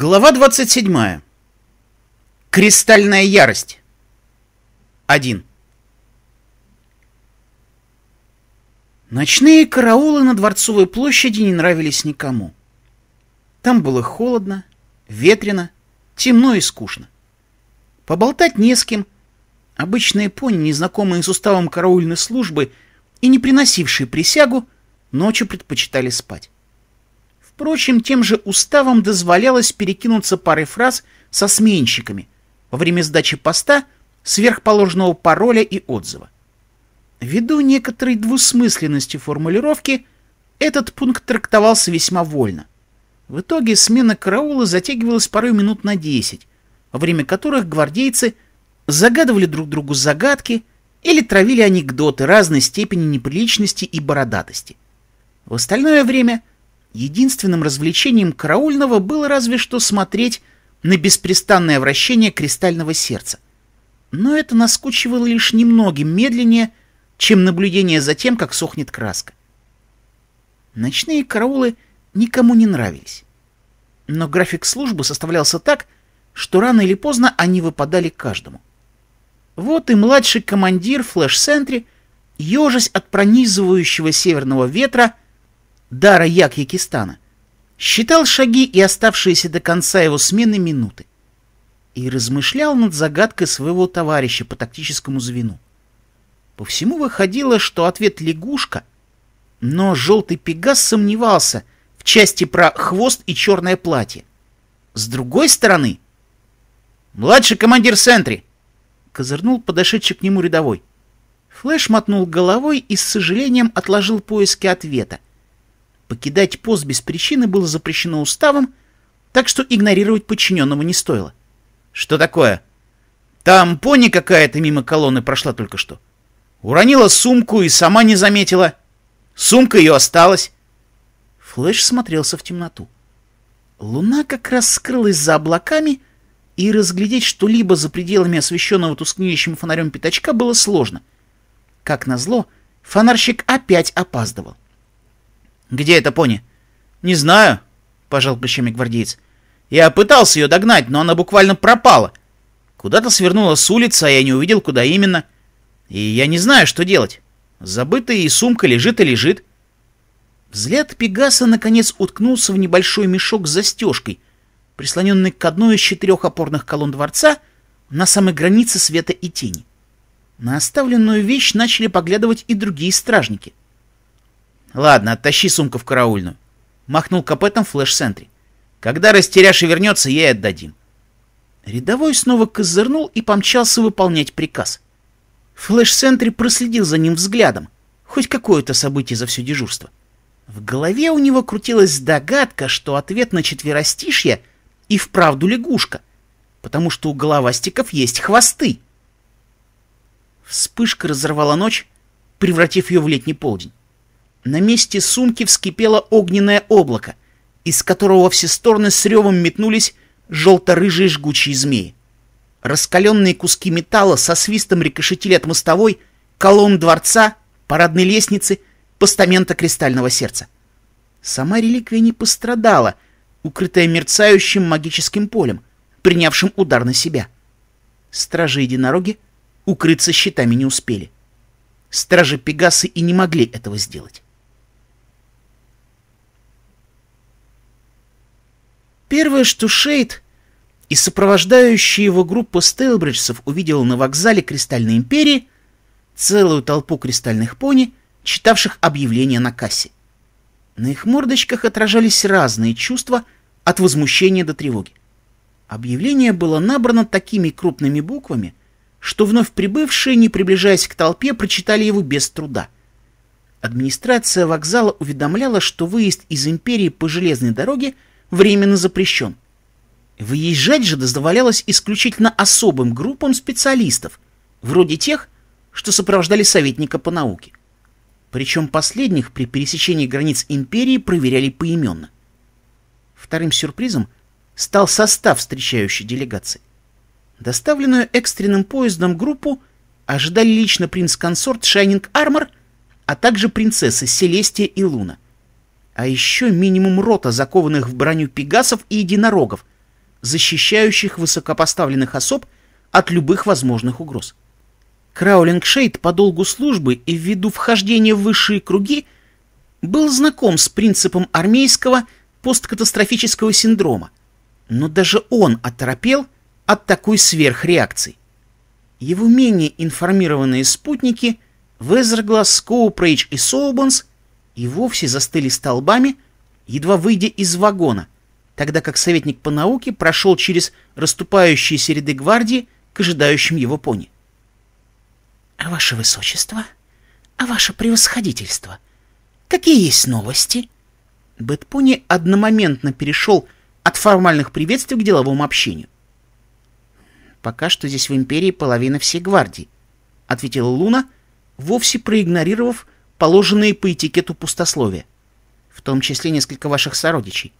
Глава 27. Кристальная ярость. 1. Ночные караулы на Дворцовой площади не нравились никому. Там было холодно, ветрено, темно и скучно. Поболтать не с кем. Обычные пони, незнакомые с уставом караульной службы и не приносившие присягу, ночью предпочитали спать. Впрочем, тем же уставом дозволялось перекинуться парой фраз со сменщиками во время сдачи поста сверхположенного пароля и отзыва. Ввиду некоторой двусмысленности формулировки, этот пункт трактовался весьма вольно. В итоге смена караула затягивалась порой минут на десять, во время которых гвардейцы загадывали друг другу загадки или травили анекдоты разной степени неприличности и бородатости. В остальное время – Единственным развлечением караульного было разве что смотреть на беспрестанное вращение кристального сердца. Но это наскучивало лишь немногим медленнее, чем наблюдение за тем, как сохнет краска. Ночные караулы никому не нравились. Но график службы составлялся так, что рано или поздно они выпадали каждому. Вот и младший командир флэш-центре, ежась от пронизывающего северного ветра, — дара Як-Якистана, считал шаги и оставшиеся до конца его смены минуты и размышлял над загадкой своего товарища по тактическому звену. По всему выходило, что ответ лягушка, но желтый пегас сомневался в части про хвост и черное платье. С другой стороны... «Младший командир Сентри!» — козырнул подошедший к нему рядовой. Флэш мотнул головой и с сожалением отложил поиски ответа, Покидать пост без причины было запрещено уставом, так что игнорировать подчиненного не стоило. «Что такое?» «Там пони какая-то мимо колонны прошла только что. Уронила сумку и сама не заметила. Сумка ее осталась». Флэш смотрелся в темноту. Луна как раз скрылась за облаками, и разглядеть что-либо за пределами освещенного тускнеющим фонарем пятачка было сложно. Как назло, фонарщик опять опаздывал. «Где эта пони?» «Не знаю», — пожал плечами гвардеец. «Я пытался ее догнать, но она буквально пропала. Куда-то свернула с улицы, а я не увидел, куда именно. И я не знаю, что делать. Забытая и сумка лежит и лежит». Взгляд Пегаса наконец уткнулся в небольшой мешок с застежкой, прислоненный к одной из четырех опорных колонн дворца на самой границе света и тени. На оставленную вещь начали поглядывать и другие стражники — «Ладно, оттащи сумку в караульную», — махнул капетом флэш-сентри. «Когда растеряш и вернется, ей отдадим». Рядовой снова козырнул и помчался выполнять приказ. Флэш-сентри проследил за ним взглядом. Хоть какое-то событие за все дежурство. В голове у него крутилась догадка, что ответ на четверостишье и вправду лягушка, потому что у головастиков есть хвосты. Вспышка разорвала ночь, превратив ее в летний полдень. На месте сумки вскипело огненное облако, из которого во все стороны с ревом метнулись желто-рыжие жгучие змеи. Раскаленные куски металла со свистом рикошетили от мостовой, колонн дворца, парадной лестницы, постамента кристального сердца. Сама реликвия не пострадала, укрытая мерцающим магическим полем, принявшим удар на себя. Стражи единороги укрыться щитами не успели. Стражи Пегасы и не могли этого сделать. Первое, что Шейд и сопровождающая его группа стейлбриджцев увидела на вокзале Кристальной Империи целую толпу кристальных пони, читавших объявления на кассе. На их мордочках отражались разные чувства от возмущения до тревоги. Объявление было набрано такими крупными буквами, что вновь прибывшие, не приближаясь к толпе, прочитали его без труда. Администрация вокзала уведомляла, что выезд из империи по железной дороге – временно запрещен. Выезжать же дозволялось исключительно особым группам специалистов, вроде тех, что сопровождали советника по науке. Причем последних при пересечении границ империи проверяли поименно. Вторым сюрпризом стал состав встречающей делегации. Доставленную экстренным поездом группу ожидали лично принц-консорт Шайнинг Армор, а также принцессы Селестия и Луна – а еще минимум рота, закованных в броню пегасов и единорогов, защищающих высокопоставленных особ от любых возможных угроз. Краулинг Шейд по долгу службы и ввиду вхождения в высшие круги был знаком с принципом армейского посткатастрофического синдрома, но даже он оторопел от такой сверхреакции. Его менее информированные спутники Везерглас, Скоупрейдж и Соубанс – и вовсе застыли столбами, едва выйдя из вагона, тогда как советник по науке прошел через расступающиеся ряды гвардии к ожидающим его пони. «А ваше высочество? А ваше превосходительство? Какие есть новости?» Бэтпони одномоментно перешел от формальных приветствий к деловому общению. «Пока что здесь в Империи половина всей гвардии», — ответила Луна, вовсе проигнорировав положенные по этикету пустословия, в том числе несколько ваших сородичей,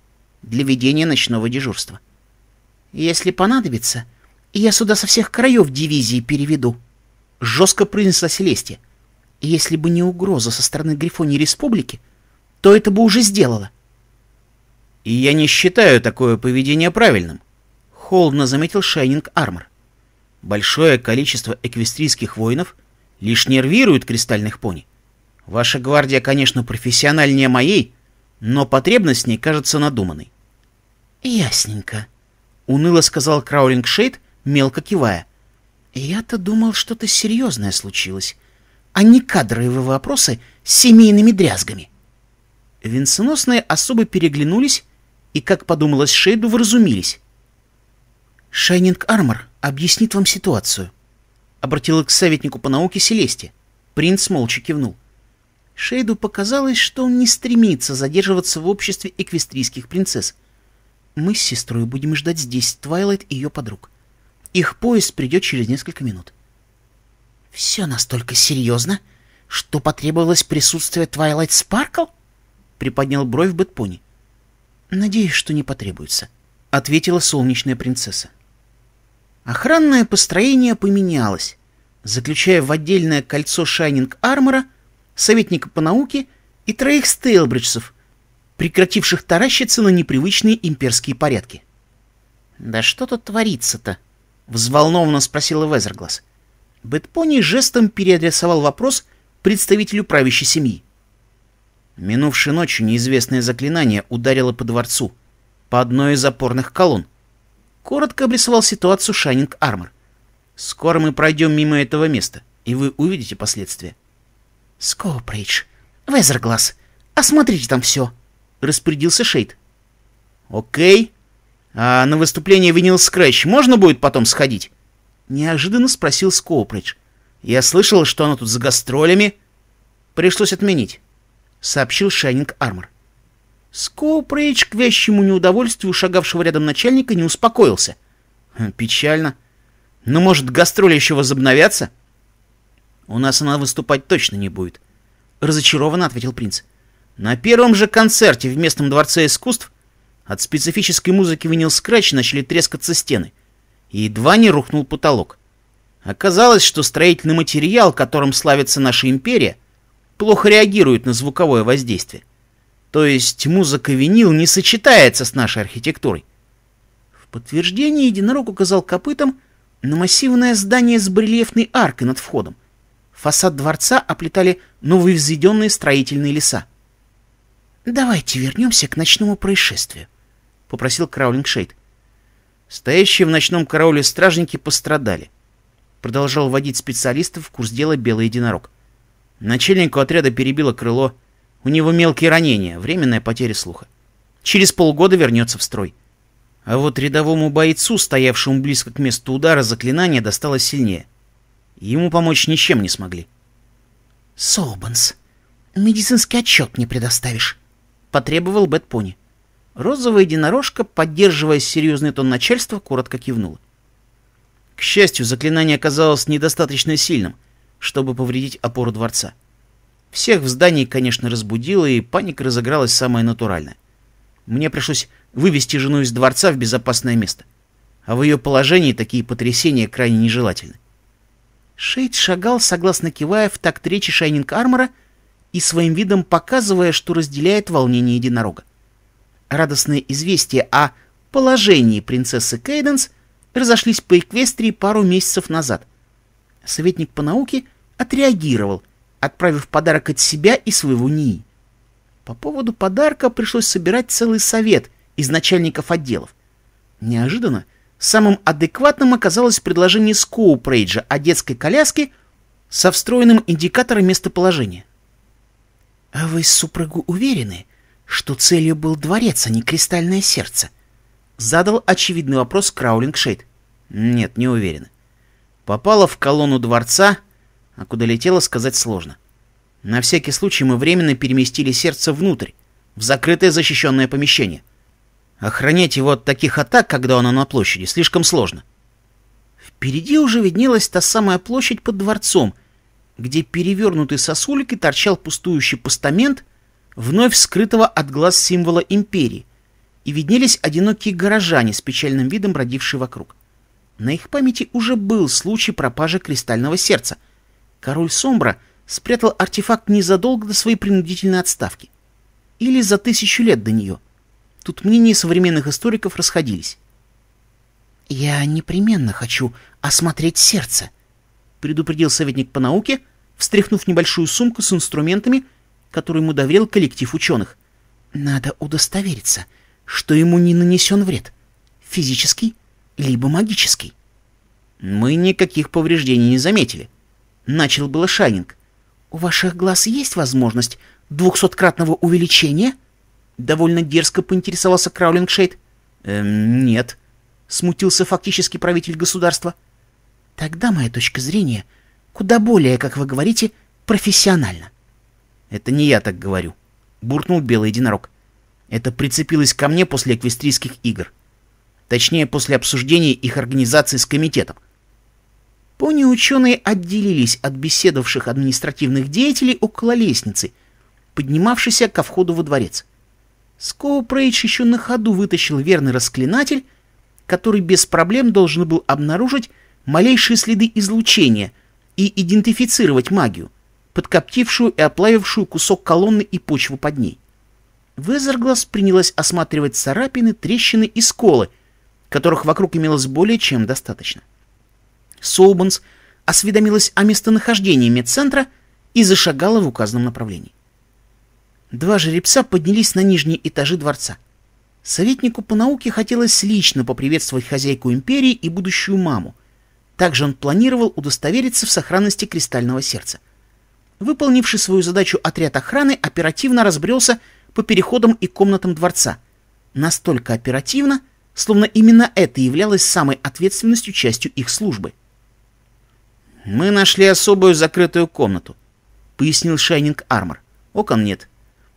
для ведения ночного дежурства. Если понадобится, я сюда со всех краев дивизии переведу, — жестко произнесла Селестия. Если бы не угроза со стороны Грифонии Республики, то это бы уже сделала. — И я не считаю такое поведение правильным, — холодно заметил Шайнинг Армор. Большое количество эквестрийских воинов лишь нервирует кристальных пони. — Ваша гвардия, конечно, профессиональнее моей, но потребность в ней кажется надуманной. Ясненько, уныло сказал Краулинг Шейд, мелко кивая. Я-то думал, что-то серьезное случилось, а не кадровые вопросы с семейными дрязгами. Венценосные особо переглянулись и, как подумалось Шейду, вразумились. «Шайнинг Армор объяснит вам ситуацию», — обратила к советнику по науке Селесте. Принц молча кивнул. — Шейду показалось, что он не стремится задерживаться в обществе эквестрийских принцесс. Мы с сестрой будем ждать здесь Твайлайт и ее подруг. Их поезд придет через несколько минут. «Все настолько серьезно, что потребовалось присутствие Твайлайт Спаркл?» — приподнял бровь Бэтпони. «Надеюсь, что не потребуется», — ответила солнечная принцесса. Охранное построение поменялось, заключая в отдельное кольцо Шайнинг Армора — советника по науке и троих стейлбриджцев, прекративших таращиться на непривычные имперские порядки. «Да что тут творится-то?» — взволнованно спросила Везерглас. Бэтпони жестом переадресовал вопрос представителю правящей семьи. Минувшей ночью неизвестное заклинание ударило по дворцу, по одной из опорных колонн. Коротко обрисовал ситуацию Шайнинг Армор. «Скоро мы пройдем мимо этого места, и вы увидите последствия. «Скоупридж, Везерглаз, осмотрите а там все!» — распорядился Шейд. «Окей. А на выступление Винил Скрэч можно будет потом сходить?» — неожиданно спросил Скоупридж. «Я слышал, что оно тут за гастролями. Пришлось отменить», — сообщил Шайнинг Армор. Скоупридж к вещему неудовольствию шагавшего рядом начальника не успокоился. Хм, печально. Но ну, может гастроли еще возобновятся? У нас она выступать точно не будет. Разочарованно ответил принц. На первом же концерте в местном дворце искусств от специфической музыки винил скрач начали трескаться стены. И едва не рухнул потолок. Оказалось, что строительный материал, которым славится наша империя, плохо реагирует на звуковое воздействие. То есть музыка винил не сочетается с нашей архитектурой. В подтверждение единорог указал копытом на массивное здание с барельефной аркой над входом — Фасад дворца оплетали нововзведенные строительные леса. «Давайте вернемся к ночному происшествию», — попросил Краулинг Шейд. Стоящие в ночном карауле стражники пострадали. Продолжал водить специалистов в курс дела Белый Единорог. Начальнику отряда перебило крыло. У него мелкие ранения, временная потеря слуха. Через полгода вернется в строй. А вот рядовому бойцу, стоявшему близко к месту удара, заклинание досталось сильнее — Ему помочь ничем не смогли. «Соубанс, медицинский отчет не предоставишь», — потребовал Бэт Пони. Розовая единорожка, поддерживая серьезный тон начальства, коротко кивнула. К счастью, заклинание оказалось недостаточно сильным, чтобы повредить опору дворца. Всех в здании, конечно, разбудило, и паника разыгралась самая натуральная. Мне пришлось вывести жену из дворца в безопасное место. А в ее положении такие потрясения крайне нежелательны. Шейд шагал, согласно кивая в такт речи Шайнинг Армора и своим видом показывая, что разделяет волнение единорога. Радостные известия о положении принцессы Кейденс разошлись по Эквестрии пару месяцев назад. Советник по науке отреагировал, отправив подарок от себя и своего НИИ. По поводу подарка пришлось собирать целый совет из начальников отделов. Неожиданно Самым адекватным оказалось предложение Скоупрейджа о детской коляске со встроенным индикатором местоположения. «А вы с супругу уверены, что целью был дворец, а не кристальное сердце?» Задал очевидный вопрос Краулинг Шейд. «Нет, не уверен. Попала в колонну дворца, а куда летела, сказать сложно. На всякий случай мы временно переместили сердце внутрь, в закрытое защищенное помещение. Охранять его от таких атак, когда он на площади, слишком сложно. Впереди уже виднелась та самая площадь под дворцом, где перевернутый сосулькой торчал пустующий постамент, вновь скрытого от глаз символа империи, и виднелись одинокие горожане с печальным видом, бродившие вокруг. На их памяти уже был случай пропажи кристального сердца. Король Сомбра спрятал артефакт незадолго до своей принудительной отставки. Или за тысячу лет до нее — Тут мнения современных историков расходились. «Я непременно хочу осмотреть сердце», — предупредил советник по науке, встряхнув небольшую сумку с инструментами, которую ему доверил коллектив ученых. «Надо удостовериться, что ему не нанесен вред, физический либо магический». «Мы никаких повреждений не заметили», — начал было Шайнинг. «У ваших глаз есть возможность двухсоткратного увеличения?» Довольно дерзко поинтересовался Краулингшейд. «Эм, нет», — смутился фактически правитель государства. «Тогда моя точка зрения куда более, как вы говорите, профессионально». «Это не я так говорю», — буркнул белый единорог. «Это прицепилось ко мне после эквестрийских игр. Точнее, после обсуждения их организации с комитетом. Пони ученые отделились от беседовавших административных деятелей около лестницы, поднимавшейся ко входу во дворец. Скоупрейдж еще на ходу вытащил верный расклинатель, который без проблем должен был обнаружить малейшие следы излучения и идентифицировать магию, подкоптившую и оплавившую кусок колонны и почву под ней. Везерглас принялась осматривать царапины, трещины и сколы, которых вокруг имелось более чем достаточно. Соубанс осведомилась о местонахождении медцентра и зашагала в указанном направлении. Два жеребца поднялись на нижние этажи дворца. Советнику по науке хотелось лично поприветствовать хозяйку империи и будущую маму. Также он планировал удостовериться в сохранности кристального сердца. Выполнивший свою задачу отряд охраны оперативно разбрелся по переходам и комнатам дворца. Настолько оперативно, словно именно это являлось самой ответственностью частью их службы. «Мы нашли особую закрытую комнату», — пояснил Шайнинг Армор. «Окон нет,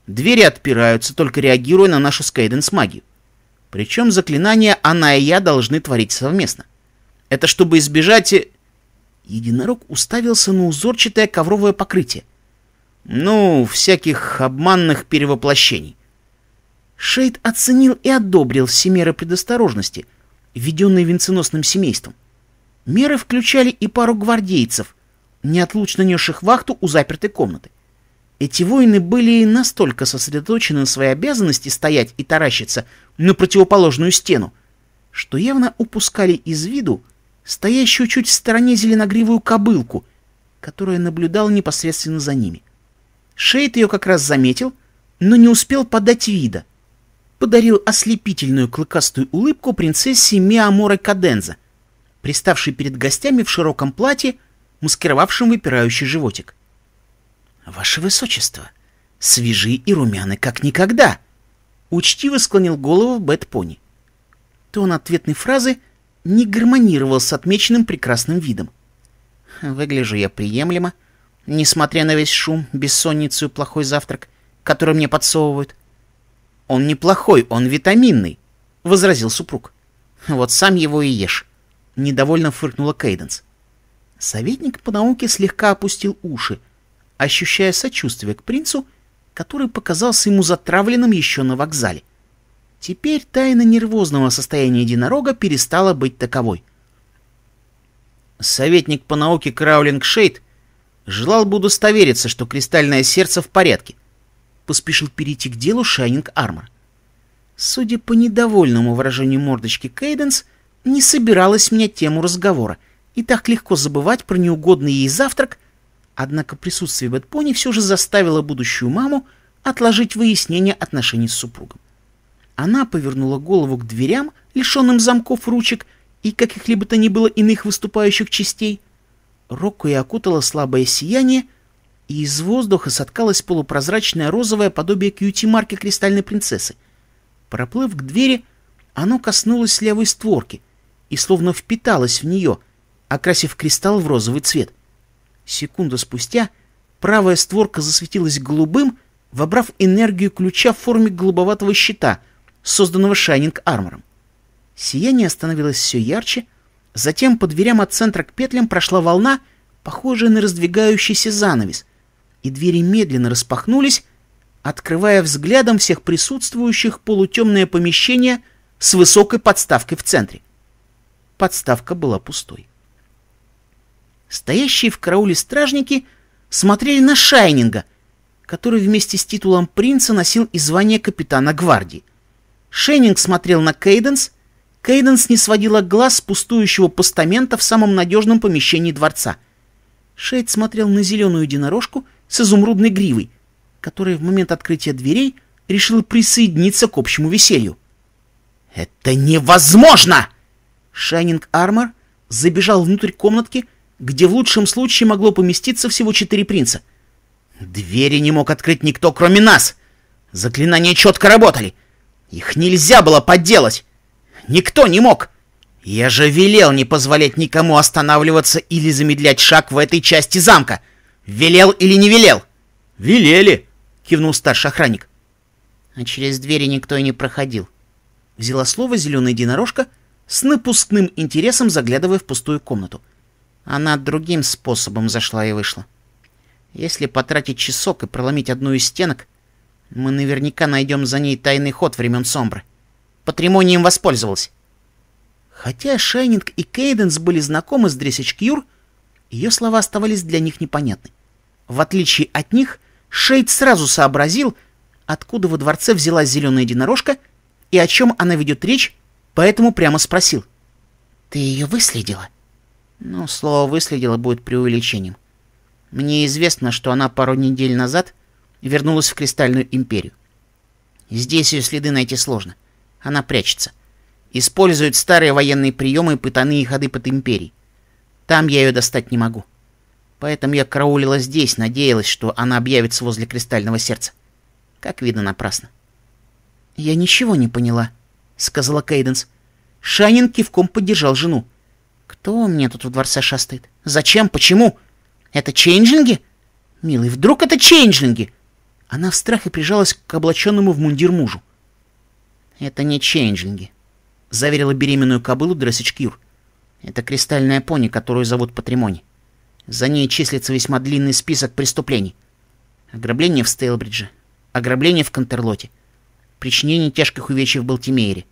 Двери отпираются, только реагируя на нашу с Кейденс магию. Причем заклинания она и я должны творить совместно. Это чтобы избежать... Единорог уставился на узорчатое ковровое покрытие. Ну, всяких обманных перевоплощений. Шейд оценил и одобрил все меры предосторожности, введенные венценосным семейством. Меры включали и пару гвардейцев, неотлучно несших вахту у запертой комнаты. Эти воины были настолько сосредоточены на своей обязанности стоять и таращиться на противоположную стену, что явно упускали из виду стоящую чуть в стороне зеленогривую кобылку, которая наблюдала непосредственно за ними. Шейд ее как раз заметил, но не успел подать вида. Подарил ослепительную клыкастую улыбку принцессе Миамора Каденза, приставшей перед гостями в широком платье, маскировавшем выпирающий животик. Ваше Высочество, свежи и румяны, как никогда!» Учтиво склонил голову Бэт Пони. Тон ответной фразы не гармонировал с отмеченным прекрасным видом. «Выгляжу я приемлемо, несмотря на весь шум, бессонницу и плохой завтрак, который мне подсовывают». «Он неплохой, он витаминный», — возразил супруг. «Вот сам его и ешь», — недовольно фыркнула Кейденс. Советник по науке слегка опустил уши, — ощущая сочувствие к принцу, который показался ему затравленным еще на вокзале. Теперь тайна нервозного состояния единорога перестала быть таковой. Советник по науке Краулинг Шейд желал бы удостовериться, что кристальное сердце в порядке. Поспешил перейти к делу Шайнинг Армор. Судя по недовольному выражению мордочки Кейденс, не собиралась менять тему разговора и так легко забывать про неугодный ей завтрак — Однако присутствие Бэтпони все же заставило будущую маму отложить выяснение отношений с супругом. Она повернула голову к дверям, лишенным замков ручек и каких-либо то ни было иных выступающих частей. Рокко и окутала слабое сияние, и из воздуха соткалось полупрозрачное розовое подобие кьюти-марки кристальной принцессы. Проплыв к двери, оно коснулось левой створки и словно впиталось в нее, окрасив кристалл в розовый цвет — Секунда спустя правая створка засветилась голубым, вобрав энергию ключа в форме голубоватого щита, созданного Шайнинг Армором. Сияние становилось все ярче, затем по дверям от центра к петлям прошла волна, похожая на раздвигающийся занавес, и двери медленно распахнулись, открывая взглядом всех присутствующих полутемное помещение с высокой подставкой в центре. Подставка была пустой стоящие в карауле стражники смотрели на Шайнинга, который вместе с титулом принца носил и звание капитана гвардии. Шейнинг смотрел на Кейденс, Кейденс не сводила глаз с пустующего постамента в самом надежном помещении дворца. Шейд смотрел на зеленую единорожку с изумрудной гривой, которая в момент открытия дверей решила присоединиться к общему веселью. «Это невозможно!» Шайнинг Армор забежал внутрь комнатки, где в лучшем случае могло поместиться всего четыре принца. Двери не мог открыть никто, кроме нас. Заклинания четко работали. Их нельзя было подделать. Никто не мог. Я же велел не позволять никому останавливаться или замедлять шаг в этой части замка. Велел или не велел? Велели, кивнул старший охранник. А через двери никто и не проходил. Взяла слово зеленая единорожка, с напускным интересом заглядывая в пустую комнату — она другим способом зашла и вышла. Если потратить часок и проломить одну из стенок, мы наверняка найдем за ней тайный ход времен Сомбры. Патримонием воспользовалась. Хотя Шайнинг и Кейденс были знакомы с Дресечкьюр, ее слова оставались для них непонятны. В отличие от них, Шейд сразу сообразил, откуда во дворце взялась зеленая единорожка и о чем она ведет речь, поэтому прямо спросил. «Ты ее выследила?» Но слово «выследила» будет преувеличением. Мне известно, что она пару недель назад вернулась в Кристальную Империю. Здесь ее следы найти сложно. Она прячется. Использует старые военные приемы и пытанные ходы под Империей. Там я ее достать не могу. Поэтому я караулила здесь, надеялась, что она объявится возле Кристального Сердца. Как видно, напрасно. «Я ничего не поняла», — сказала Кейденс. Шанин кивком поддержал жену. Кто мне тут в дворце шастает? Зачем? Почему? Это чейнджинги? Милый, вдруг это чейнджинги? Она в страхе прижалась к облаченному в мундир мужу. Это не чейнджинги, заверила беременную кобылу Дресич Это кристальная пони, которую зовут Патримони. За ней числится весьма длинный список преступлений. Ограбление в Стейлбридже, ограбление в Контерлоте, причинение тяжких увечий в Балтимейре.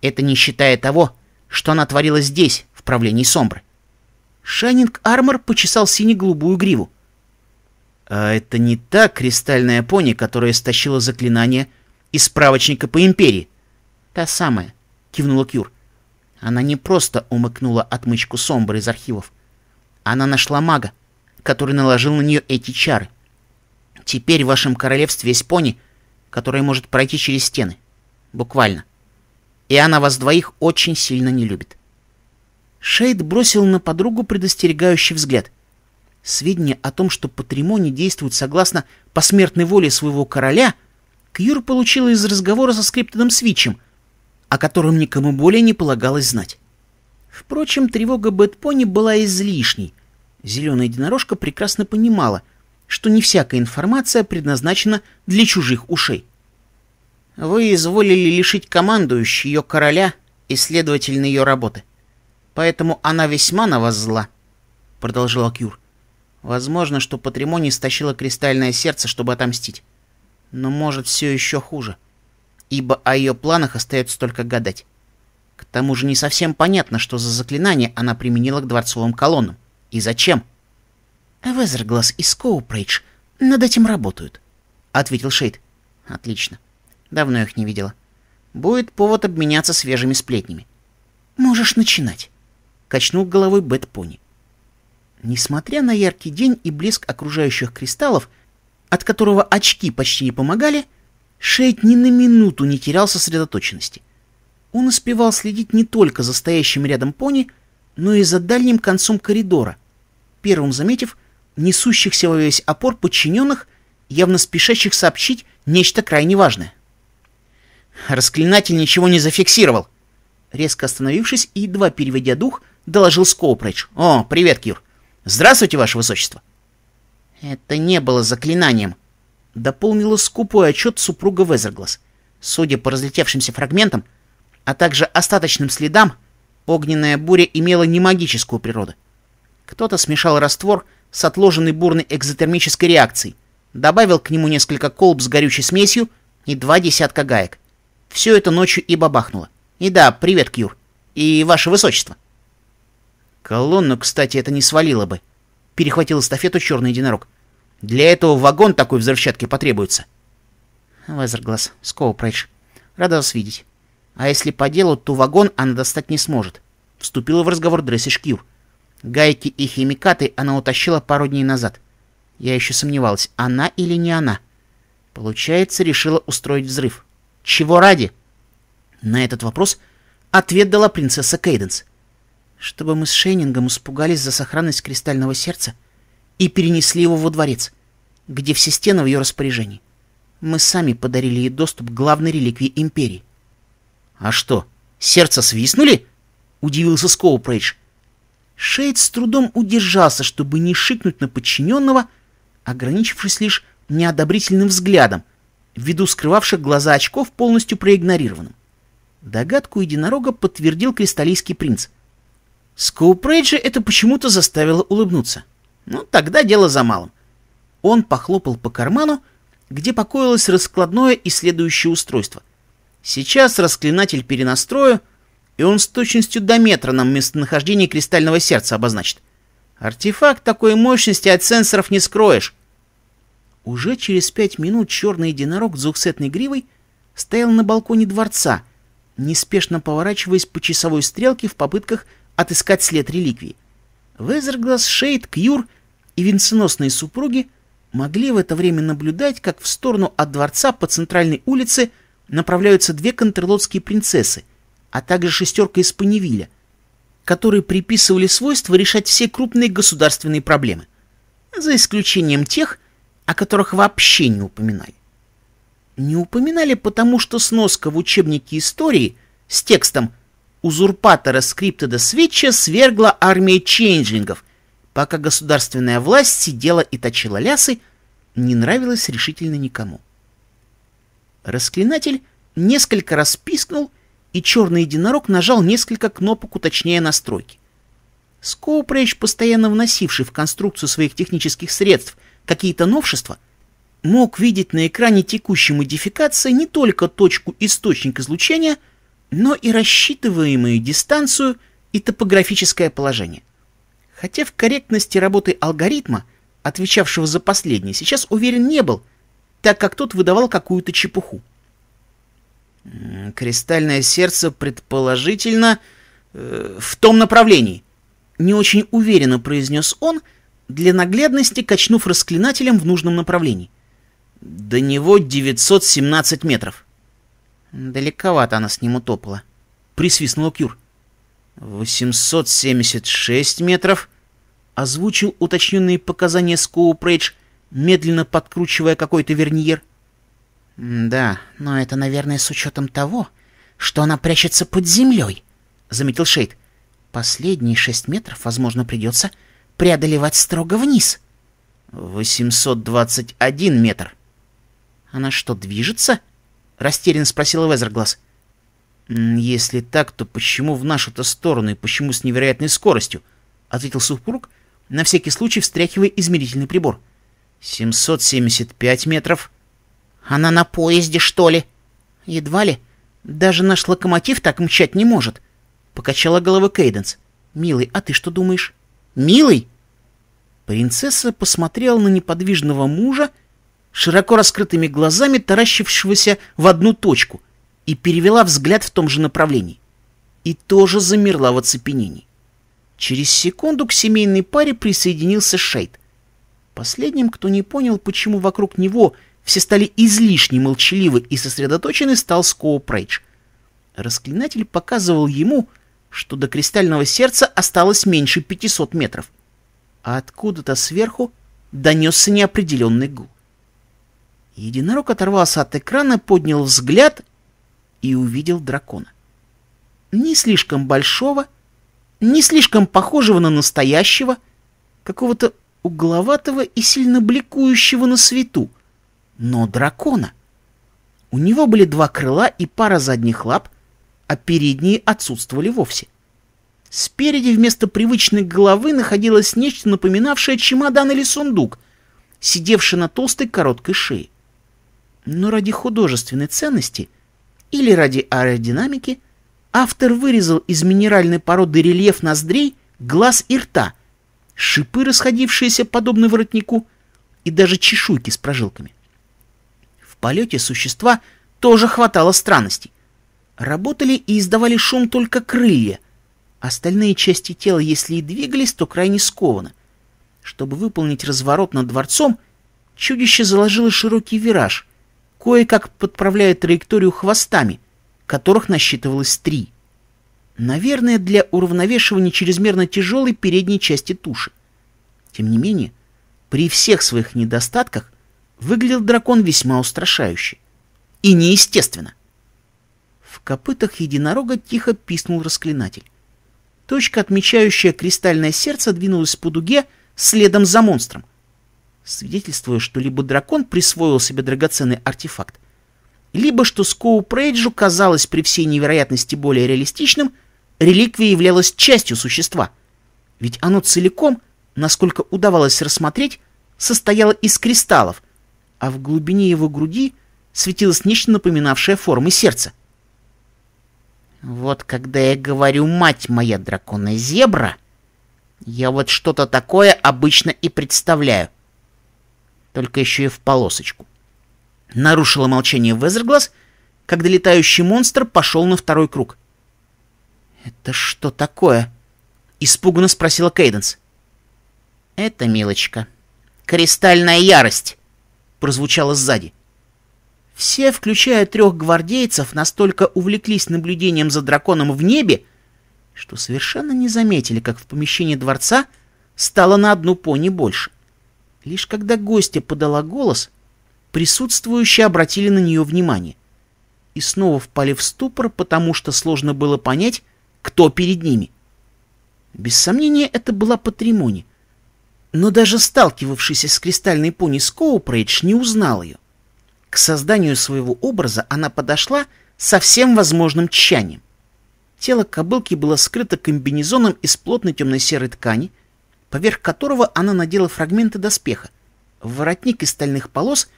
Это не считая того, что она творила здесь, направлении Сомбры. Шайнинг Армор почесал сине-голубую гриву. А это не та кристальная пони, которая стащила заклинание из справочника по Империи. Та самая, кивнула Кюр. Она не просто умыкнула отмычку Сомбры из архивов. Она нашла мага, который наложил на нее эти чары. Теперь в вашем королевстве есть пони, которая может пройти через стены. Буквально. И она вас двоих очень сильно не любит. Шейд бросил на подругу предостерегающий взгляд. Сведения о том, что Патримони действует согласно посмертной воле своего короля, Кьюр получила из разговора со Скриптоном Свичем, о котором никому более не полагалось знать. Впрочем, тревога Бэтпони была излишней. Зеленая единорожка прекрасно понимала, что не всякая информация предназначена для чужих ушей. «Вы изволили лишить командующего ее короля и, следовательно, ее работы поэтому она весьма на вас зла», — продолжил Кюр. «Возможно, что Патримоний стащила кристальное сердце, чтобы отомстить. Но может все еще хуже, ибо о ее планах остается только гадать. К тому же не совсем понятно, что за заклинание она применила к дворцовым колоннам. И зачем?» «Везерглас и Скоупрейдж над этим работают», — ответил Шейд. «Отлично. Давно их не видела. Будет повод обменяться свежими сплетнями. Можешь начинать» качнул головой Бэт Пони. Несмотря на яркий день и блеск окружающих кристаллов, от которого очки почти не помогали, Шейд ни на минуту не терял сосредоточенности. Он успевал следить не только за стоящим рядом пони, но и за дальним концом коридора, первым заметив несущихся во весь опор подчиненных, явно спешащих сообщить нечто крайне важное. Расклинатель ничего не зафиксировал. Резко остановившись и едва переведя дух, — доложил Скоупридж. «О, привет, Кир! Здравствуйте, Ваше Высочество!» «Это не было заклинанием», — дополнила скупой отчет супруга Везерглас. Судя по разлетевшимся фрагментам, а также остаточным следам, огненная буря имела не магическую природу. Кто-то смешал раствор с отложенной бурной экзотермической реакцией, добавил к нему несколько колб с горючей смесью и два десятка гаек. Все это ночью и бабахнуло. И да, привет, Кью. И ваше высочество. Колонну, кстати, это не свалило бы. Перехватил эстафету черный единорог. Для этого вагон такой взрывчатки потребуется. Вайзерглаз, Скоупрейдж, рада вас видеть. А если по делу, то вагон она достать не сможет. Вступила в разговор Дрессиш Кью. Гайки и химикаты она утащила пару дней назад. Я еще сомневалась, она или не она. Получается, решила устроить взрыв. Чего ради? На этот вопрос ответ дала принцесса Кейденс чтобы мы с Шейнингом испугались за сохранность кристального сердца и перенесли его во дворец, где все стены в ее распоряжении. Мы сами подарили ей доступ к главной реликвии Империи. — А что, сердце свистнули? — удивился Скоупрейдж. Шейд с трудом удержался, чтобы не шикнуть на подчиненного, ограничившись лишь неодобрительным взглядом, ввиду скрывавших глаза очков полностью проигнорированным. Догадку единорога подтвердил кристаллийский принц — Скоупрейджа это почему-то заставило улыбнуться. Ну, тогда дело за малым. Он похлопал по карману, где покоилось раскладное и следующее устройство. Сейчас расклинатель перенастрою, и он с точностью до метра нам местонахождение кристального сердца обозначит. Артефакт такой мощности от сенсоров не скроешь. Уже через пять минут черный единорог с двухсетной гривой стоял на балконе дворца, неспешно поворачиваясь по часовой стрелке в попытках отыскать след реликвии. Везерглас, Шейд, Кьюр и венценосные супруги могли в это время наблюдать, как в сторону от дворца по центральной улице направляются две контрлотские принцессы, а также шестерка из Паневиля, которые приписывали свойство решать все крупные государственные проблемы, за исключением тех, о которых вообще не упоминали. Не упоминали потому, что сноска в учебнике истории с текстом – узурпатора Скриптеда Свитча свергла армия чейнджлингов, пока государственная власть сидела и точила лясы, не нравилось решительно никому. Расклинатель несколько раз пискнул, и черный единорог нажал несколько кнопок, уточняя настройки. Скоупрейдж, постоянно вносивший в конструкцию своих технических средств какие-то новшества, мог видеть на экране текущей модификации не только точку источника излучения — но и рассчитываемую дистанцию и топографическое положение. Хотя в корректности работы алгоритма, отвечавшего за последний, сейчас уверен не был, так как тот выдавал какую-то чепуху. «Кристальное сердце, предположительно, э, в том направлении», — не очень уверенно произнес он, для наглядности качнув расклинателем в нужном направлении. «До него 917 метров». Далековато она с ним утопала. присвистнул Кюр. 876 метров. Озвучил уточненные показания Скоупрейдж, медленно подкручивая какой-то верниер. Да, но это, наверное, с учетом того, что она прячется под землей, заметил Шейд. Последние шесть метров, возможно, придется преодолевать строго вниз. 821 метр. Она что, движется? — Растерянно спросил Везерглаз. «Если так, то почему в нашу-то сторону и почему с невероятной скоростью?» — ответил супруг, на всякий случай встряхивая измерительный прибор. «775 метров». «Она на поезде, что ли?» «Едва ли. Даже наш локомотив так мчать не может», — покачала головой Кейденс. «Милый, а ты что думаешь?» «Милый?» Принцесса посмотрела на неподвижного мужа, широко раскрытыми глазами таращившегося в одну точку, и перевела взгляд в том же направлении. И тоже замерла в оцепенении. Через секунду к семейной паре присоединился Шейд. Последним, кто не понял, почему вокруг него все стали излишне молчаливы и сосредоточены, стал Скоупрейдж. Расклинатель показывал ему, что до кристального сердца осталось меньше 500 метров, а откуда-то сверху донесся неопределенный гул. Единорог оторвался от экрана, поднял взгляд и увидел дракона. Не слишком большого, не слишком похожего на настоящего, какого-то угловатого и сильно бликующего на свету, но дракона. У него были два крыла и пара задних лап, а передние отсутствовали вовсе. Спереди вместо привычной головы находилось нечто, напоминавшее чемодан или сундук, сидевший на толстой короткой шее но ради художественной ценности или ради аэродинамики автор вырезал из минеральной породы рельеф ноздрей, глаз и рта, шипы, расходившиеся подобно воротнику, и даже чешуйки с прожилками. В полете существа тоже хватало странностей. Работали и издавали шум только крылья. Остальные части тела, если и двигались, то крайне скованно. Чтобы выполнить разворот над дворцом, чудище заложило широкий вираж, кое-как подправляя траекторию хвостами, которых насчитывалось три. Наверное, для уравновешивания чрезмерно тяжелой передней части туши. Тем не менее, при всех своих недостатках выглядел дракон весьма устрашающе. И неестественно. В копытах единорога тихо писнул расклинатель. Точка, отмечающая кристальное сердце, двинулась по дуге следом за монстром свидетельствуя, что либо дракон присвоил себе драгоценный артефакт, либо что Скоупрейджу казалось при всей невероятности более реалистичным, реликвия являлась частью существа. Ведь оно целиком, насколько удавалось рассмотреть, состояло из кристаллов, а в глубине его груди светилось нечто напоминавшее формы сердца. «Вот когда я говорю, мать моя дракона зебра, я вот что-то такое обычно и представляю», только еще и в полосочку. Нарушила молчание Везерглаз, когда летающий монстр пошел на второй круг. «Это что такое?» — испуганно спросила Кейденс. «Это, милочка, кристальная ярость!» — прозвучало сзади. Все, включая трех гвардейцев, настолько увлеклись наблюдением за драконом в небе, что совершенно не заметили, как в помещении дворца стало на одну пони больше. Лишь когда гостья подала голос, присутствующие обратили на нее внимание. И снова впали в ступор, потому что сложно было понять, кто перед ними. Без сомнения, это была Патримони. Но даже сталкивавшийся с кристальной пони Скоупрейдж не узнал ее. К созданию своего образа она подошла со всем возможным тщанием. Тело кобылки было скрыто комбинезоном из плотной темно-серой ткани, поверх которого она надела фрагменты доспеха, воротник из стальных полос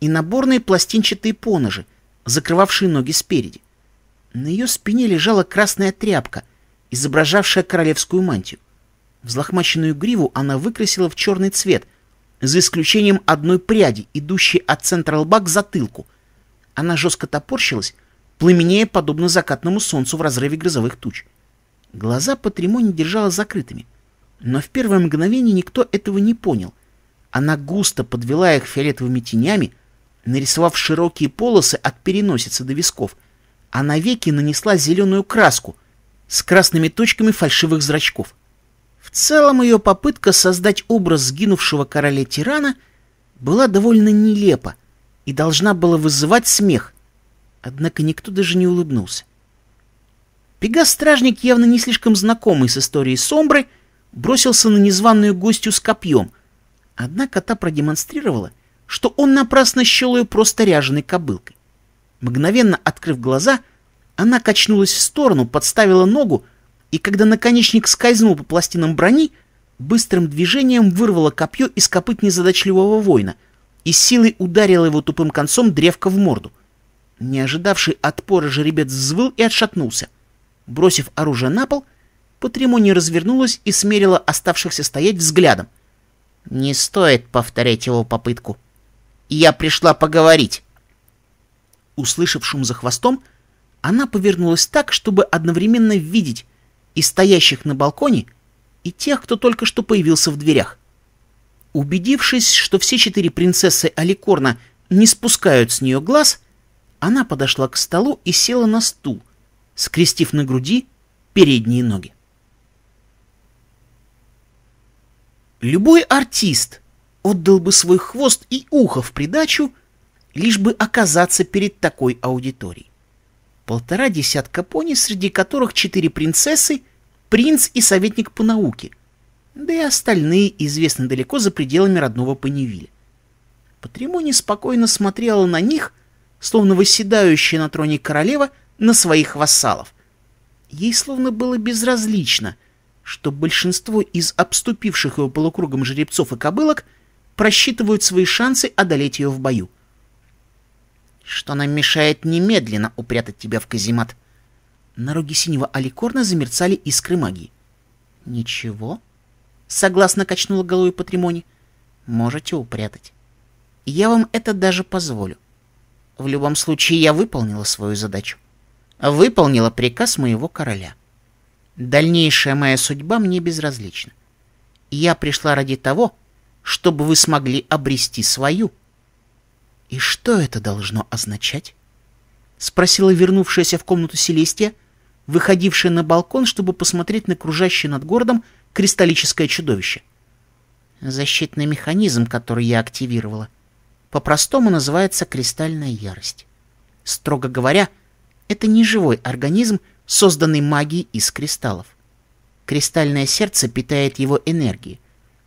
и наборные пластинчатые поножи, закрывавшие ноги спереди. На ее спине лежала красная тряпка, изображавшая королевскую мантию. Взлохмаченную гриву она выкрасила в черный цвет, за исключением одной пряди, идущей от центра лба к затылку. Она жестко топорщилась, пламенея подобно закатному солнцу в разрыве грозовых туч. Глаза Патримони держала закрытыми — но в первое мгновение никто этого не понял. Она густо подвела их фиолетовыми тенями, нарисовав широкие полосы от переносицы до висков, а на веки нанесла зеленую краску с красными точками фальшивых зрачков. В целом ее попытка создать образ сгинувшего короля-тирана была довольно нелепа и должна была вызывать смех, однако никто даже не улыбнулся. Пегас-стражник, явно не слишком знакомый с историей Сомбры, — бросился на незваную гостью с копьем, однако та продемонстрировала, что он напрасно счел ее просто ряженой кобылкой. Мгновенно открыв глаза, она качнулась в сторону, подставила ногу, и когда наконечник скользнул по пластинам брони, быстрым движением вырвала копье из копыт незадачливого воина и силой ударила его тупым концом древка в морду. Не ожидавший отпора жеребец взвыл и отшатнулся. Бросив оружие на пол, — Патримония развернулась и смерила оставшихся стоять взглядом. «Не стоит повторять его попытку. Я пришла поговорить». Услышав шум за хвостом, она повернулась так, чтобы одновременно видеть и стоящих на балконе, и тех, кто только что появился в дверях. Убедившись, что все четыре принцессы Аликорна не спускают с нее глаз, она подошла к столу и села на стул, скрестив на груди передние ноги. Любой артист отдал бы свой хвост и ухо в придачу, лишь бы оказаться перед такой аудиторией. Полтора десятка пони, среди которых четыре принцессы, принц и советник по науке, да и остальные известны далеко за пределами родного Паневиля. Патримони спокойно смотрела на них, словно восседающая на троне королева на своих вассалов. Ей словно было безразлично — что большинство из обступивших его полукругом жеребцов и кобылок просчитывают свои шансы одолеть ее в бою. «Что нам мешает немедленно упрятать тебя в каземат?» На роге синего аликорна замерцали искры магии. «Ничего?» — согласно качнула головой Патримони. «Можете упрятать. Я вам это даже позволю. В любом случае, я выполнила свою задачу. Выполнила приказ моего короля. Дальнейшая моя судьба мне безразлична. Я пришла ради того, чтобы вы смогли обрести свою. И что это должно означать? Спросила вернувшаяся в комнату Селестия, выходившая на балкон, чтобы посмотреть на кружащее над городом кристаллическое чудовище. Защитный механизм, который я активировала, по-простому называется кристальная ярость. Строго говоря, это не живой организм, созданный магией из кристаллов. Кристальное сердце питает его энергией,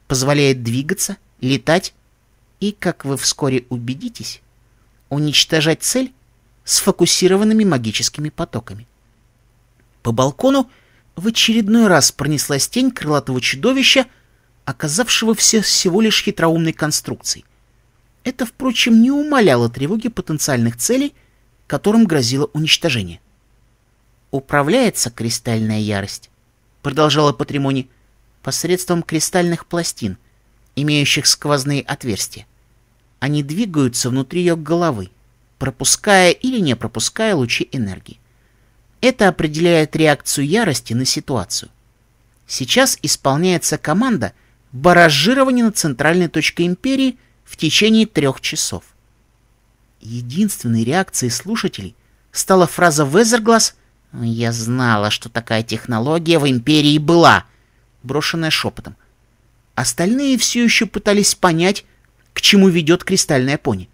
позволяет двигаться, летать и, как вы вскоре убедитесь, уничтожать цель сфокусированными магическими потоками. По балкону в очередной раз пронеслась тень крылатого чудовища, оказавшего все всего лишь хитроумной конструкцией. Это, впрочем, не умаляло тревоги потенциальных целей, которым грозило уничтожение. — «Управляется кристальная ярость», — продолжала Патримони, — «посредством кристальных пластин, имеющих сквозные отверстия. Они двигаются внутри ее головы, пропуская или не пропуская лучи энергии. Это определяет реакцию ярости на ситуацию. Сейчас исполняется команда баражирования на центральной точке империи в течение трех часов. Единственной реакцией слушателей стала фраза везерглаз я знала, что такая технология в Империи была, брошенная шепотом. Остальные все еще пытались понять, к чему ведет кристальная пони.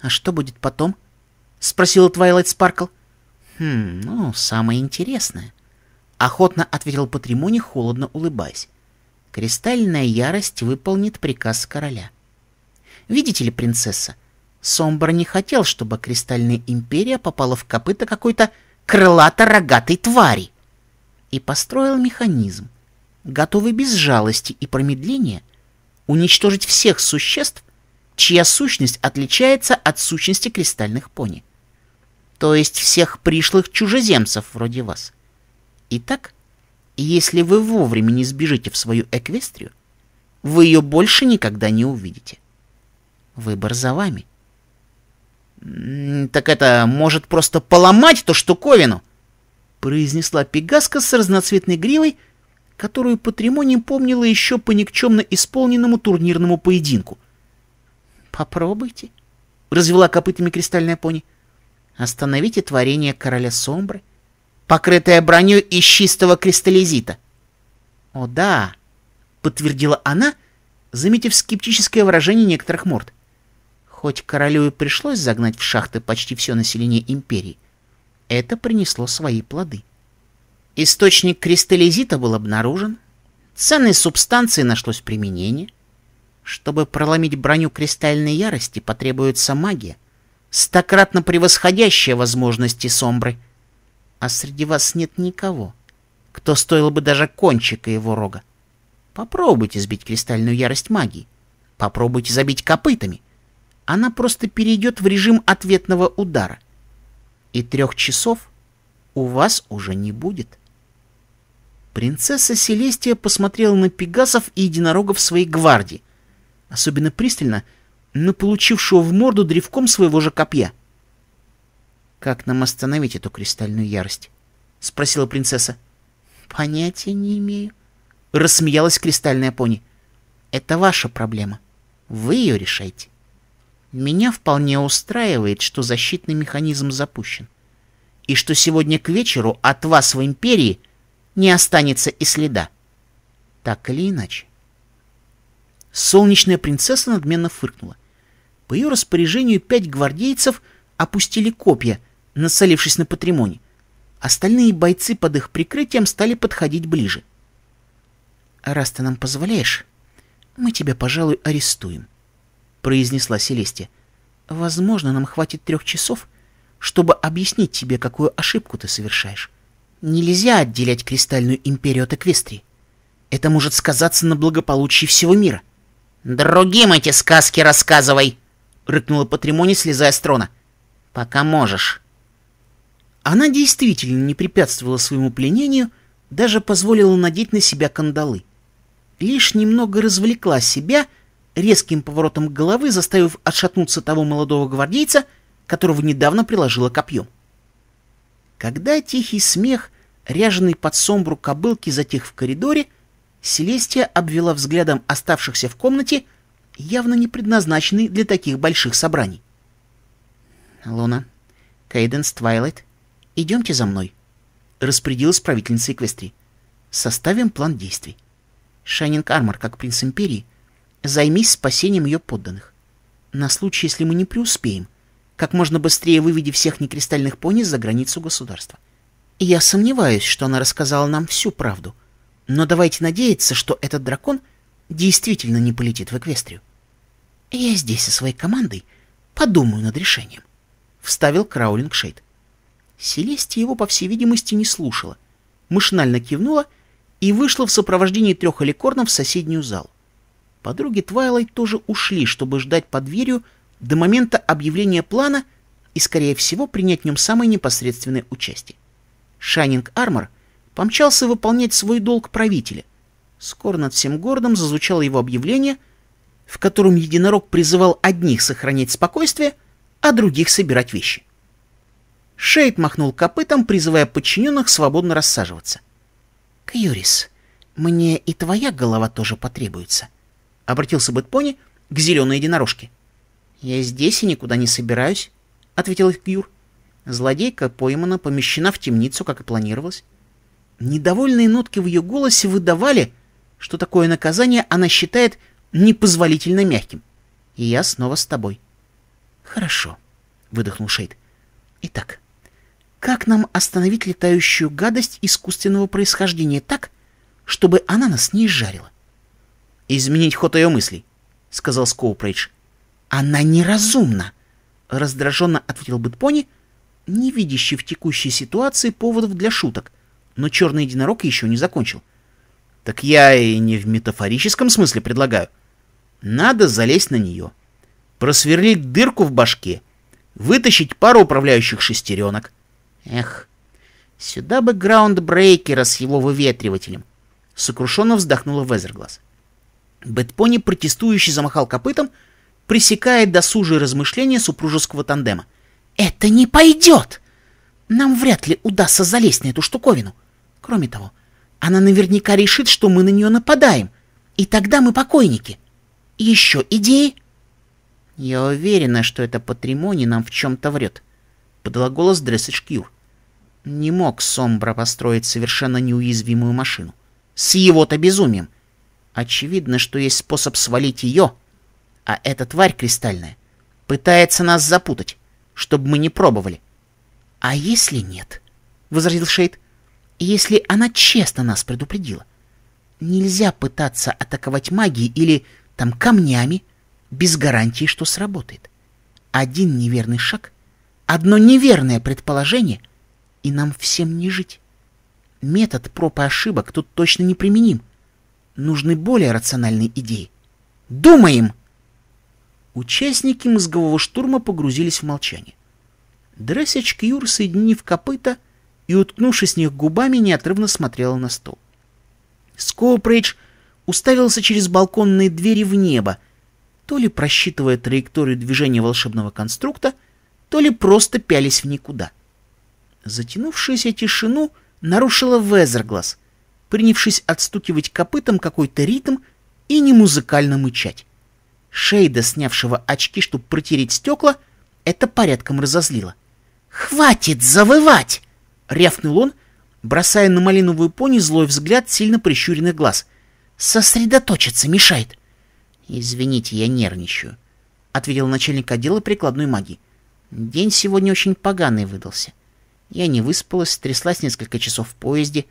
«А что будет потом?» — спросила Твайлайт Спаркл. «Хм, ну, самое интересное». Охотно ответил Патримони, холодно улыбаясь. «Кристальная ярость выполнит приказ короля». «Видите ли, принцесса, Сомбр не хотел, чтобы Кристальная Империя попала в копыта какой-то крылато-рогатой твари, и построил механизм, готовый без жалости и промедления уничтожить всех существ, чья сущность отличается от сущности кристальных пони. То есть всех пришлых чужеземцев вроде вас. Итак, если вы вовремя не сбежите в свою эквестрию, вы ее больше никогда не увидите. Выбор за вами. — «Так это может просто поломать эту штуковину?» произнесла Пегаска с разноцветной гривой, которую Патримо не помнила еще по никчемно исполненному турнирному поединку. «Попробуйте», — развела копытами кристальная пони. «Остановите творение короля Сомбры, покрытое броней из чистого кристаллизита». «О да», — подтвердила она, заметив скептическое выражение некоторых морд. — Хоть королю и пришлось загнать в шахты почти все население империи, это принесло свои плоды. Источник кристаллизита был обнаружен, ценной субстанции нашлось применение. Чтобы проломить броню кристальной ярости, потребуется магия, стократно превосходящая возможности сомбры. А среди вас нет никого, кто стоил бы даже кончика его рога. Попробуйте сбить кристальную ярость магии. Попробуйте забить копытами она просто перейдет в режим ответного удара. И трех часов у вас уже не будет. Принцесса Селестия посмотрела на пегасов и единорогов своей гвардии, особенно пристально на получившего в морду древком своего же копья. «Как нам остановить эту кристальную ярость?» — спросила принцесса. «Понятия не имею», — рассмеялась кристальная пони. «Это ваша проблема. Вы ее решайте. Меня вполне устраивает, что защитный механизм запущен. И что сегодня к вечеру от вас в Империи не останется и следа. Так или иначе. Солнечная принцесса надменно фыркнула. По ее распоряжению пять гвардейцев опустили копья, нацелившись на патримоний. Остальные бойцы под их прикрытием стали подходить ближе. «Раз ты нам позволяешь, мы тебя, пожалуй, арестуем», произнесла Селестия. «Возможно, нам хватит трех часов, чтобы объяснить тебе, какую ошибку ты совершаешь. Нельзя отделять Кристальную Империю от Эквестрии. Это может сказаться на благополучии всего мира». «Другим эти сказки рассказывай!» — рыкнула Патримони, слезая с трона. «Пока можешь». Она действительно не препятствовала своему пленению, даже позволила надеть на себя кандалы. Лишь немного развлекла себя — резким поворотом головы, заставив отшатнуться того молодого гвардейца, которого недавно приложило копьем. Когда тихий смех, ряженный под сомбру кобылки, затих в коридоре, Селестия обвела взглядом оставшихся в комнате, явно не предназначенный для таких больших собраний. «Луна, Кейденс, Твайлайт, идемте за мной», — распорядилась правительница Эквестрии. «Составим план действий. Шайнинг Армор, как принц Империи, — Займись спасением ее подданных. На случай, если мы не преуспеем, как можно быстрее выведи всех некристальных пони за границу государства. Я сомневаюсь, что она рассказала нам всю правду, но давайте надеяться, что этот дракон действительно не полетит в Эквестрию. Я здесь со своей командой подумаю над решением», — вставил Краулинг Шейд. Селестия его, по всей видимости, не слушала, машинально кивнула и вышла в сопровождении трех оликорнов в соседнюю залу. Подруги Твайлайт тоже ушли, чтобы ждать под дверью до момента объявления плана и, скорее всего, принять в нем самое непосредственное участие. Шайнинг Армор помчался выполнять свой долг правителя. Скоро над всем городом зазвучало его объявление, в котором единорог призывал одних сохранять спокойствие, а других собирать вещи. Шейд махнул копытом, призывая подчиненных свободно рассаживаться. «Кьюрис, мне и твоя голова тоже потребуется», — обратился Бэтпони к зеленой единорожке. «Я здесь и никуда не собираюсь», — ответил их Гюр. Злодейка поймана, помещена в темницу, как и планировалось. Недовольные нотки в ее голосе выдавали, что такое наказание она считает непозволительно мягким. И я снова с тобой. «Хорошо», — выдохнул Шейд. «Итак, как нам остановить летающую гадость искусственного происхождения так, чтобы она нас не изжарила?» изменить ход ее мыслей», — сказал Скоупрейдж. «Она неразумна», — раздраженно ответил Бэтпони, не видящий в текущей ситуации поводов для шуток, но черный единорог еще не закончил. «Так я и не в метафорическом смысле предлагаю. Надо залезть на нее, просверлить дырку в башке, вытащить пару управляющих шестеренок». «Эх, сюда бы граундбрейкера с его выветривателем», — сокрушенно вздохнула Везерглаз. Бэтпони протестующий, замахал копытом, пресекая досужие размышления супружеского тандема. «Это не пойдет! Нам вряд ли удастся залезть на эту штуковину. Кроме того, она наверняка решит, что мы на нее нападаем, и тогда мы покойники. Еще идеи?» «Я уверена, что эта патримония нам в чем-то врет», — подала голос Дрессидж Кью. Не мог Сомбра построить совершенно неуязвимую машину. С его-то безумием. Очевидно, что есть способ свалить ее, а эта тварь кристальная пытается нас запутать, чтобы мы не пробовали. — А если нет? — возразил Шейд. — Если она честно нас предупредила. Нельзя пытаться атаковать магией или там камнями без гарантии, что сработает. Один неверный шаг, одно неверное предположение, и нам всем не жить. Метод проб и ошибок тут точно не применим. — Нужны более рациональные идеи. Думаем!» Участники мозгового штурма погрузились в молчание. Дресяч Кьюр, соединив копыта и уткнувшись в них губами, неотрывно смотрела на стол. Скоупрейдж уставился через балконные двери в небо, то ли просчитывая траекторию движения волшебного конструкта, то ли просто пялись в никуда. Затянувшуюся тишину нарушила Везерглас, принявшись отстукивать копытом какой-то ритм и не музыкально мычать. Шейда, снявшего очки, чтобы протереть стекла, это порядком разозлило. «Хватит завывать!» — рявкнул он, бросая на малиновую пони злой взгляд сильно прищуренных глаз. «Сосредоточиться мешает!» «Извините, я нервничаю», — ответил начальник отдела прикладной магии. «День сегодня очень поганый выдался. Я не выспалась, тряслась несколько часов в поезде».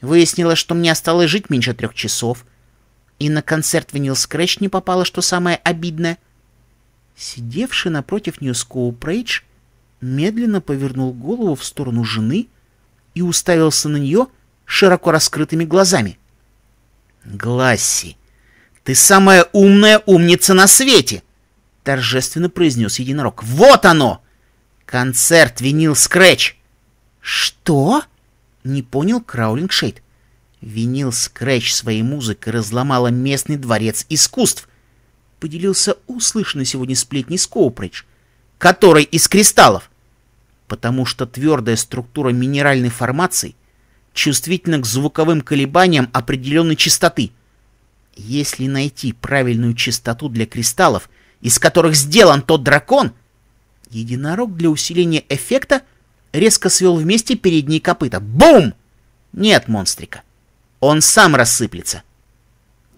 Выяснилось, что мне осталось жить меньше трех часов. И на концерт винил Скрэч не попало, что самое обидное. Сидевший напротив нее Скоупрейдж медленно повернул голову в сторону жены и уставился на нее широко раскрытыми глазами. «Гласси, ты самая умная умница на свете!» — торжественно произнес единорог. «Вот оно! Концерт винил Скрэч!» «Что?» Не понял Краулинг Шейд. Винил Скрэч своей музыкой разломала местный дворец искусств. Поделился услышанный сегодня сплетней Скоупридж, который из кристаллов. Потому что твердая структура минеральной формации чувствительна к звуковым колебаниям определенной частоты. Если найти правильную частоту для кристаллов, из которых сделан тот дракон, единорог для усиления эффекта — резко свел вместе передние копыта. Бум! Нет монстрика. Он сам рассыплется.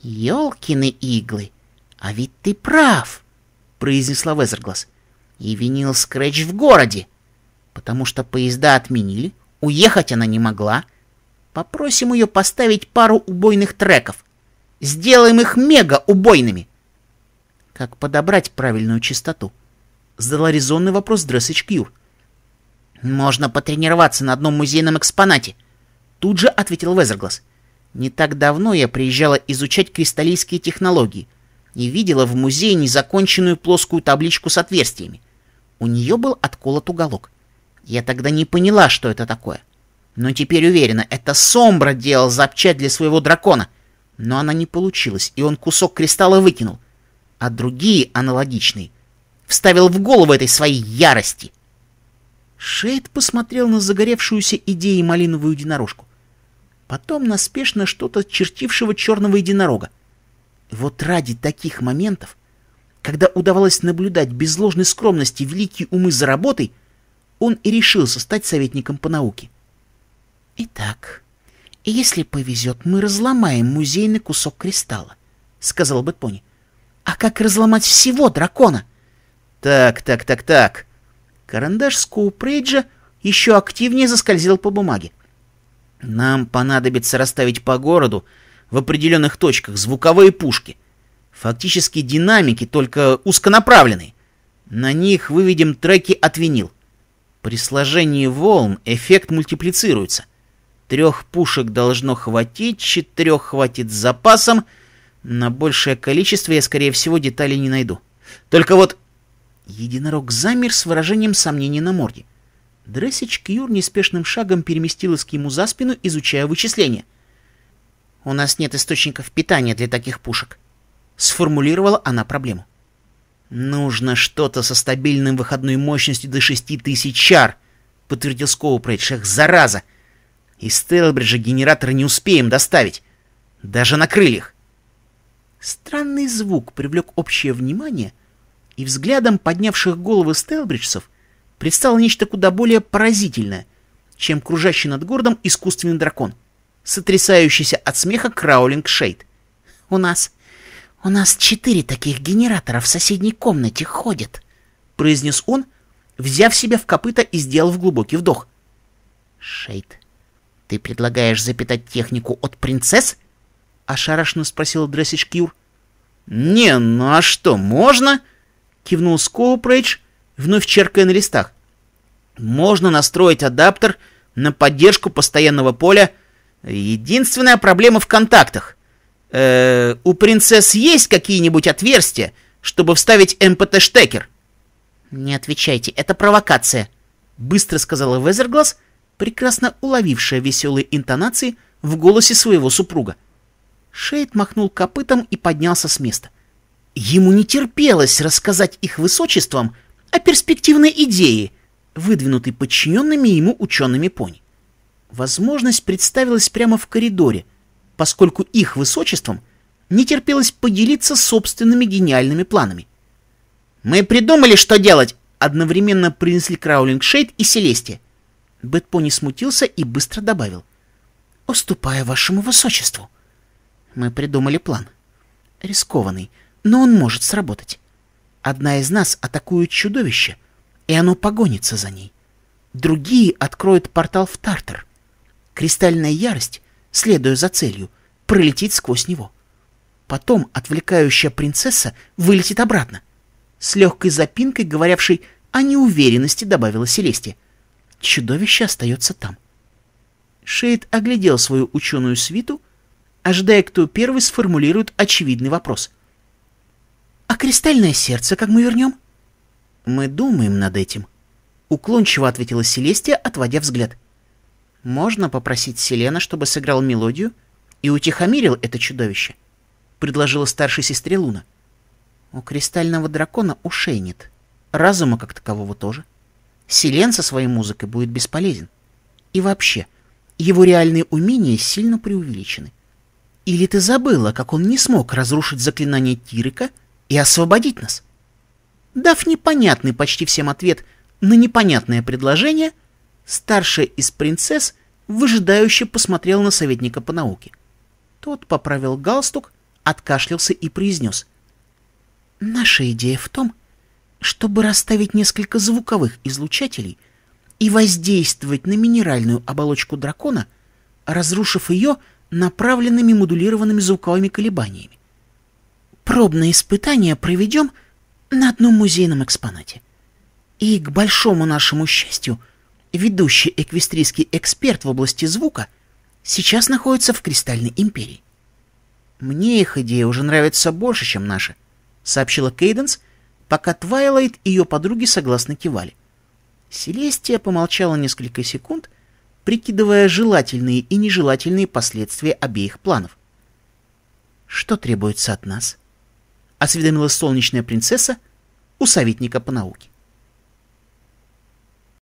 Ёлкины иглы, а ведь ты прав, произнесла Везерглас. И винил Скретч в городе, потому что поезда отменили, уехать она не могла. Попросим ее поставить пару убойных треков. Сделаем их мега-убойными. Как подобрать правильную частоту? Задала резонный вопрос Дрессич Кьюр. — «Можно потренироваться на одном музейном экспонате», — тут же ответил Везерглас. «Не так давно я приезжала изучать кристаллийские технологии и видела в музее незаконченную плоскую табличку с отверстиями. У нее был отколот уголок. Я тогда не поняла, что это такое. Но теперь уверена, это Сомбра делал запчасть для своего дракона. Но она не получилась, и он кусок кристалла выкинул. А другие аналогичные вставил в голову этой своей ярости. Шейд посмотрел на загоревшуюся идеей малиновую единорожку. Потом на спешно что-то чертившего черного единорога. Вот ради таких моментов, когда удавалось наблюдать без ложной скромности великие умы за работой, он и решился стать советником по науке. «Итак, если повезет, мы разломаем музейный кусок кристалла», — сказал Бэтпони. «А как разломать всего дракона?» «Так, так, так, так», Карандаш Скуприджа еще активнее заскользил по бумаге. Нам понадобится расставить по городу в определенных точках звуковые пушки. Фактически динамики, только узконаправленные. На них выведем треки от винил. При сложении волн эффект мультиплицируется. Трех пушек должно хватить, четырех хватит с запасом. На большее количество я, скорее всего, деталей не найду. Только вот Единорог замер с выражением сомнения на морде. Дрессич Кьюр неспешным шагом переместилась к ему за спину, изучая вычисления. «У нас нет источников питания для таких пушек», — сформулировала она проблему. «Нужно что-то со стабильным выходной мощностью до шести тысяч чар», — подтвердил Скоупрейдшех. «Зараза! Из Телбриджа генератор не успеем доставить. Даже на крыльях!» Странный звук привлек общее внимание — и взглядом поднявших головы стелбриджцев предстало нечто куда более поразительное, чем кружащий над городом искусственный дракон, сотрясающийся от смеха Краулинг Шейд. «У нас... у нас четыре таких генератора в соседней комнате ходят», — произнес он, взяв себя в копыта и сделав глубокий вдох. «Шейд, ты предлагаешь запитать технику от принцесс?» — ошарашенно спросил Дрессич Кьюр. «Не, ну а что, можно?» кивнул Скоупрейдж, вновь черкая на листах. Можно настроить адаптер на поддержку постоянного поля. Единственная проблема в контактах. Э -э, у принцесс есть какие-нибудь отверстия, чтобы вставить МПТ-штекер? Не отвечайте, это провокация, быстро сказала Везерглаз, прекрасно уловившая веселые интонации в голосе своего супруга. Шейд махнул копытом и поднялся с места. Ему не терпелось рассказать их высочествам о перспективной идее, выдвинутой подчиненными ему учеными пони. Возможность представилась прямо в коридоре, поскольку их высочествам не терпелось поделиться собственными гениальными планами. «Мы придумали, что делать!» — одновременно принесли Краулинг Шейд и Селестия. Бэтпони смутился и быстро добавил. «Уступая вашему высочеству». «Мы придумали план. Рискованный» но он может сработать. Одна из нас атакует чудовище, и оно погонится за ней. Другие откроют портал в Тартар. Кристальная ярость, следуя за целью, пролетит сквозь него. Потом отвлекающая принцесса вылетит обратно. С легкой запинкой, говорявшей о неуверенности, добавила Селестия. Чудовище остается там. Шейд оглядел свою ученую свиту, ожидая, кто первый сформулирует очевидный вопрос. «А кристальное сердце как мы вернем?» «Мы думаем над этим», — уклончиво ответила Селестия, отводя взгляд. «Можно попросить Селена, чтобы сыграл мелодию и утихомирил это чудовище», — предложила старшей сестре Луна. «У кристального дракона ушей нет, разума как такового тоже. Селен со своей музыкой будет бесполезен. И вообще, его реальные умения сильно преувеличены. Или ты забыла, как он не смог разрушить заклинание Тирика — и освободить нас. Дав непонятный почти всем ответ на непонятное предложение, старшая из принцесс выжидающе посмотрела на советника по науке. Тот поправил галстук, откашлялся и произнес. «Наша идея в том, чтобы расставить несколько звуковых излучателей и воздействовать на минеральную оболочку дракона, разрушив ее направленными модулированными звуковыми колебаниями пробное испытание проведем на одном музейном экспонате. И, к большому нашему счастью, ведущий эквестрийский эксперт в области звука сейчас находится в Кристальной империи. «Мне их идея уже нравится больше, чем наша», — сообщила Кейденс, пока Твайлайт и ее подруги согласно кивали. Селестия помолчала несколько секунд, прикидывая желательные и нежелательные последствия обеих планов. «Что требуется от нас?» — осведомилась солнечная принцесса у советника по науке.